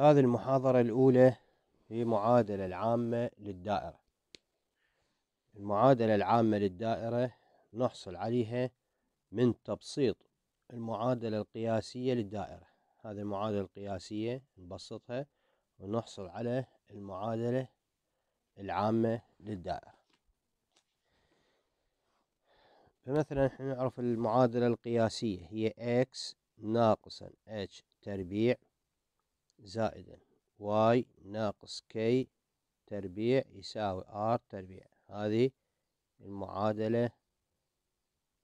هذه المحاضرة الأولى هي معادلة العامة للدائرة المعادلة العامة للدائرة نحصل عليها من تبسيط المعادلة القياسية للدائرة هذه المعادلة القياسية نبسطها ونحصل على المعادلة العامة للدائرة فمثلا احنا نعرف المعادلة القياسية هي x ناقصا h تربيع زائدا واي ناقص كي تربيع يساوي ار تربيع هذه المعادلة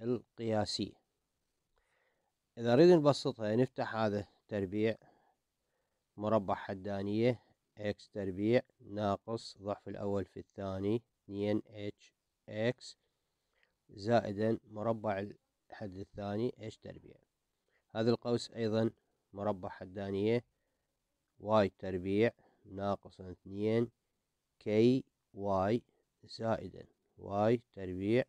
القياسية إذا نريد نبسطها نفتح يعني هذا تربيع مربع حدانية x تربيع ناقص ضعف الأول في الثاني 2 h x زائدا مربع الحد الثاني h تربيع هذا القوس أيضا مربع حدانية واي تربيع ناقصا اثنين كي واي زائدا واي تربيع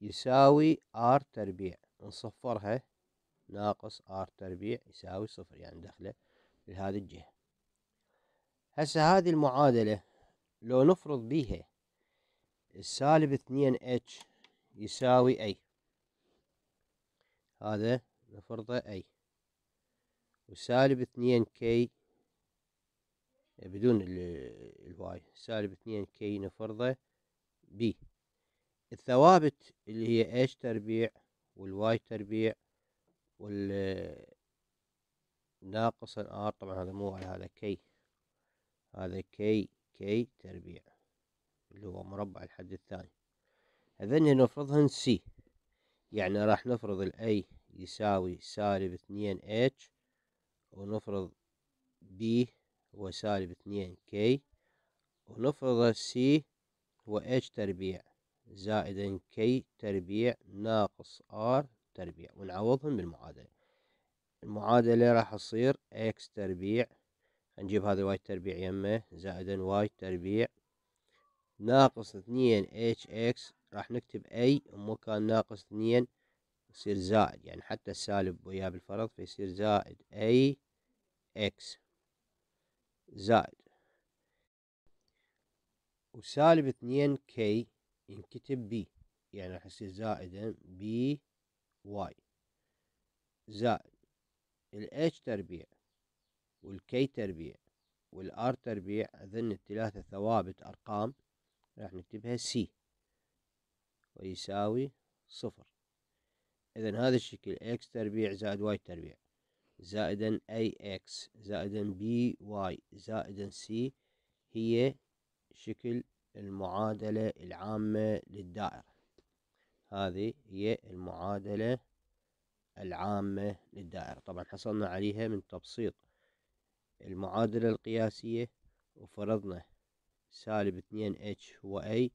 يساوي ار تربيع نصفرها ناقص ار تربيع يساوي صفر يعني دخله لهذه الجهة هسه هذه المعادلة لو نفرض بيها السالب اثنين اتش يساوي اي هذا نفرضه اي وسالب اثنين كي يعني بدون الواي سالب اثنين كي نفرضه بي الثوابت اللي هي اتش تربيع والواي تربيع وال ناقص الار طبعا هذا مو هذا كي هذا كي كي تربيع اللي هو مربع الحد الثاني هذين نفرضهن سي يعني راح نفرض الاي يساوي سالب اثنين اتش ونفرض بي هو سالب اثنين كي ونفرض سي هو اتش تربيع زائدا كي تربيع ناقص ار تربيع ونعوضهم بالمعادلة المعادلة راح تصير اكس تربيع نجيب هذا واي تربيع يمه زائدا واي تربيع ناقص اثنين اتش اكس راح نكتب اي ومكان ناقص اثنين يصير زائد يعني حتى السالب وياه بالفرض فيصير زائد أي إكس زائد وسالب اثنين كي ينكتب بي يعني راح يصير زائدا بي واي زائد الاتش تربيع والكي تربيع والار تربيع اذن الثلاثة ثوابت ارقام راح نكتبها سي ويساوي صفر اذا هذا الشكل x تربيع زائد y تربيع زائدا ax زائدا by زائدا c هي شكل المعادلة العامة للدائرة هذه هي المعادلة العامة للدائرة طبعا حصلنا عليها من تبسيط المعادلة القياسية وفرضنا سالب 2 h هو a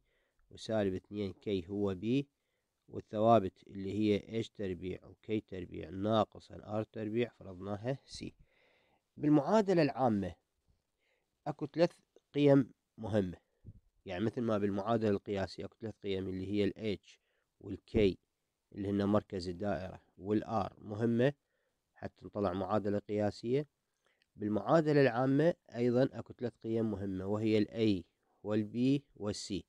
وسالب 2 k هو b والثوابت اللي هي ايش تربيع وكي تربيع ناقص الار تربيع فرضناها سي بالمعادلة العامة اكو ثلاث قيم مهمة يعني مثل ما بالمعادلة القياسية اكو ثلاث قيم اللي هي الاتش والكي اللي هن مركز الدائرة والآر مهمة حتى نطلع معادلة قياسية بالمعادلة العامة أيضا أكو ثلاث قيم مهمة وهي الأي والبي والسي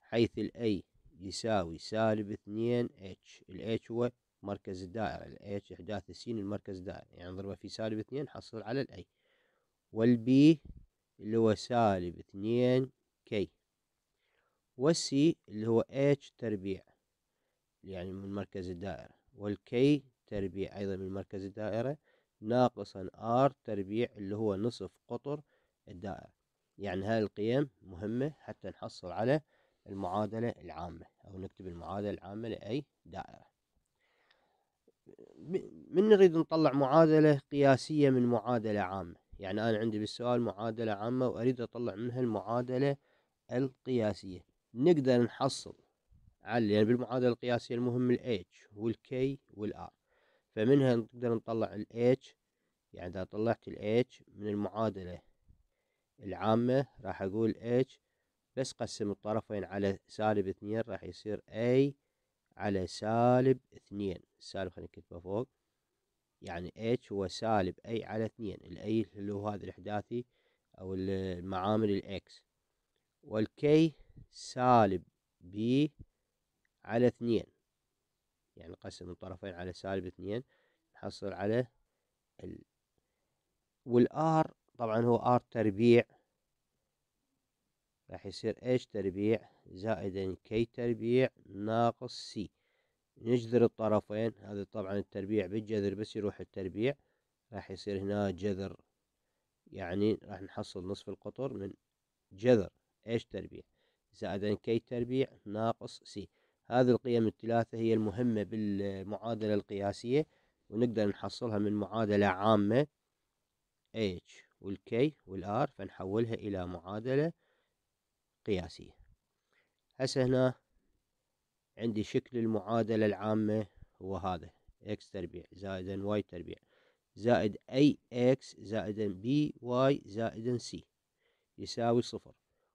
حيث الأي يساوي سالب اثنين اتش الاتش هو مركز الدائرة الاتش إحداث السين المركز الدائرة يعني نضربه في سالب اثنين حصل على الاي والبي اللي هو سالب اثنين كي والسي اللي هو اتش تربيع يعني من مركز الدائرة والكي تربيع أيضا من مركز الدائرة ناقصا ار تربيع اللي هو نصف قطر الدائرة يعني هاي القيم مهمة حتى نحصل على المعادلة العامة أو نكتب المعادلة العامة لأي دائرة من نريد نطلع معادلة قياسية من معادلة عامة يعني أنا عندي بالسؤال معادلة عامة وأريد أطلع منها المعادلة القياسية نقدر نحصل على يعني بالمعادلة القياسية المهم ال H وال K وال R فمنها نقدر نطلع ال H يعني إذا طلعت ال H من المعادلة العامة راح أقول H بس قسم الطرفين على سالب اثنين راح يصير A على سالب اثنين السالب خلينا نكتبه فوق يعني H هو سالب A على اثنين الأي اللي هو هذا الإحداثي أو المعامل الإكس والكي سالب B على اثنين يعني نقسم الطرفين على سالب اثنين نحصل على ال والآر طبعا هو آر تربيع راح يصير h تربيع زائد k تربيع ناقص c نجذر الطرفين هذا طبعا التربيع بالجذر بس يروح التربيع راح يصير هنا جذر يعني راح نحصل نصف القطر من جذر h تربيع زائد k تربيع ناقص c هذه القيم الثلاثة هي المهمة بالمعادلة القياسية ونقدر نحصلها من معادلة عامة H والكي والآر فنحولها إلى معادلة قياسية هسه هنا عندي شكل المعادلة العامة هو هذا x تربيع زائدا y تربيع زائد اي اكس زائدا بي واي زائدا سي يساوي صفر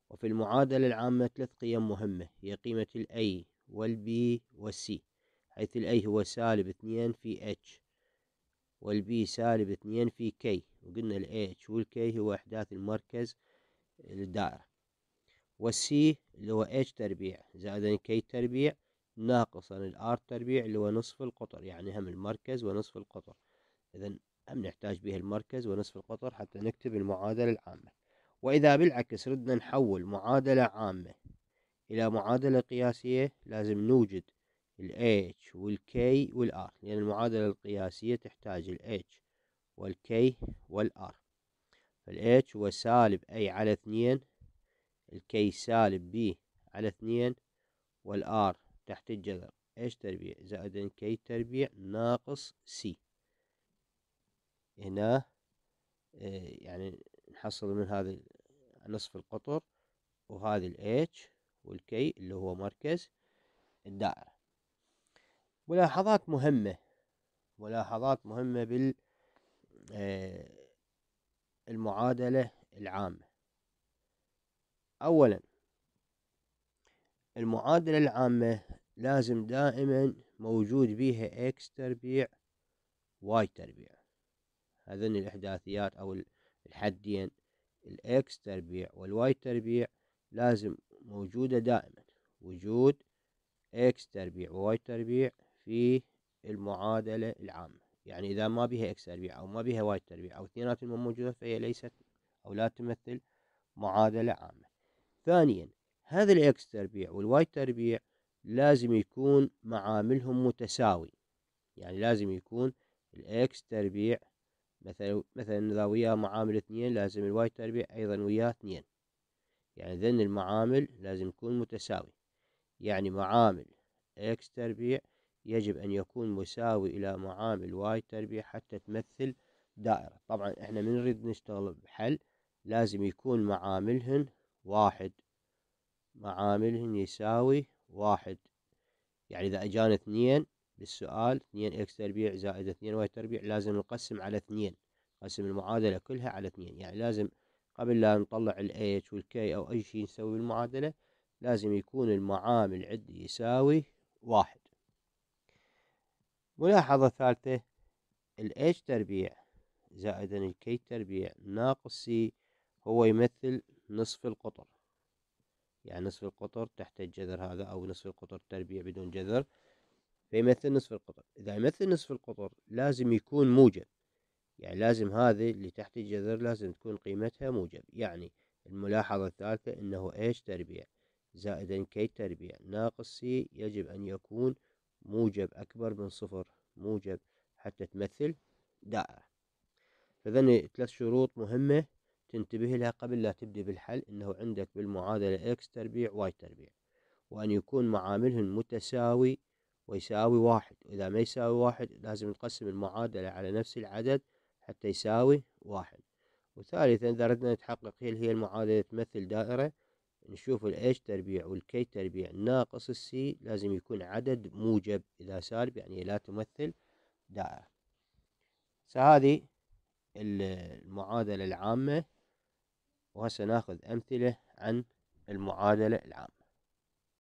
وفي المعادلة العامة ثلاث قيم مهمة هي قيمة الاي والبي والسي حيث الاي هو سالب اثنين في اتش والبي سالب اثنين في كي وقلنا الاتش والكي هو احداث المركز للدائرة والسي اللي هو اتش تربيع زائد كي تربيع ناقصا الار تربيع اللي هو نصف القطر يعني هم المركز ونصف القطر إذا هم نحتاج به المركز ونصف القطر حتى نكتب المعادلة العامة وإذا بالعكس ردنا نحول معادلة عامة إلى معادلة قياسية لازم نوجد ال H وال K وال R لأن المعادلة القياسية تحتاج ال H وال K وال R فال H هو سالب أي على اثنين الكي سالب بي على اثنين والآر تحت الجذر ايش تربيع زائد كي تربيع ناقص سي هنا اه يعني نحصل من هذا نصف القطر وهذه الاتش والكي اللي هو مركز الدائرة ملاحظات مهمة ملاحظات مهمة بال اه المعادلة العامة أولا المعادلة العامة لازم دائما موجود بيها اكس تربيع y تربيع هذين الإحداثيات أو الحدين الاكس تربيع والواي تربيع لازم موجودة دائما وجود اكس تربيع وواي تربيع في المعادلة العامة يعني إذا ما بها اكس تربيع أو ما بها y تربيع أو اثنيناتهم موجودة فهي ليست أو لا تمثل معادلة عامة ثانيا هذا الاكس تربيع والواي تربيع لازم يكون معاملهم متساوي يعني لازم يكون الاكس تربيع مثلا مثلا اذا وياه معامل اثنين لازم الواي تربيع ايضا وياه اثنين يعني ذن المعامل لازم يكون متساوي يعني معامل اكس تربيع يجب ان يكون مساوي الى معامل واي تربيع حتى تمثل دائرة طبعا احنا من نريد نشتغل بحل لازم يكون معاملهن واحد معاملهن يساوي واحد يعني إذا أجانا اثنين بالسؤال اثنين إكس تربيع زائد اثنين واي تربيع لازم نقسم على اثنين نقسم المعادلة كلها على اثنين يعني لازم قبل لا نطلع ال H وال K أو أي شيء نسوي بالمعادلة لازم يكون المعامل عندي يساوي واحد ملاحظة ثالثة ال H تربيع زائدا ال K تربيع ناقص C هو يمثل نصف القطر يعني نصف القطر تحت الجذر هذا أو نصف القطر تربيع بدون جذر فيمثل نصف القطر إذا يمثل نصف القطر لازم يكون موجب يعني لازم هذه اللي تحت الجذر لازم تكون قيمتها موجب يعني الملاحظة الثالثة أنه إيش تربيع زائدا كي تربيع ناقص سي يجب أن يكون موجب أكبر من صفر موجب حتى تمثل دائرة فذني ثلاث شروط مهمة تنتبه لها قبل لا تبدي بالحل أنه عندك بالمعادلة إكس تربيع واي تربيع وأن يكون معاملهم متساوي ويساوي واحد وإذا ما يساوي واحد لازم نقسم المعادلة على نفس العدد حتى يساوي واحد وثالثا إذا ردنا نتحقق هل هي المعادلة تمثل دائرة نشوف ال H تربيع وال K تربيع ناقص ال C لازم يكون عدد موجب إذا سالب يعني لا تمثل دائرة فهذه المعادلة العامة وسنأخذ أمثلة عن المعادلة العامة